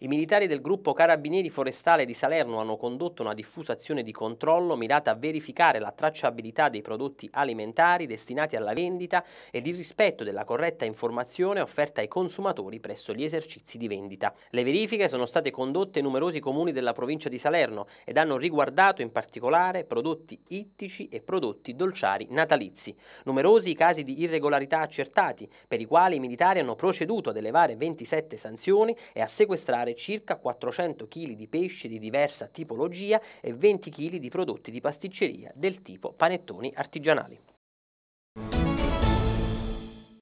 I militari del gruppo Carabinieri Forestale di Salerno hanno condotto una diffusa azione di controllo mirata a verificare la tracciabilità dei prodotti alimentari destinati alla vendita ed il rispetto della corretta informazione offerta ai consumatori presso gli esercizi di vendita. Le verifiche sono state condotte in numerosi comuni della provincia di Salerno ed hanno riguardato in particolare prodotti ittici e prodotti dolciari natalizi. Numerosi i casi di irregolarità accertati, per i quali i militari hanno proceduto ad elevare 27 sanzioni e a sequestrare mangiare circa 400 kg di pesce di diversa tipologia e 20 kg di prodotti di pasticceria del tipo panettoni artigianali.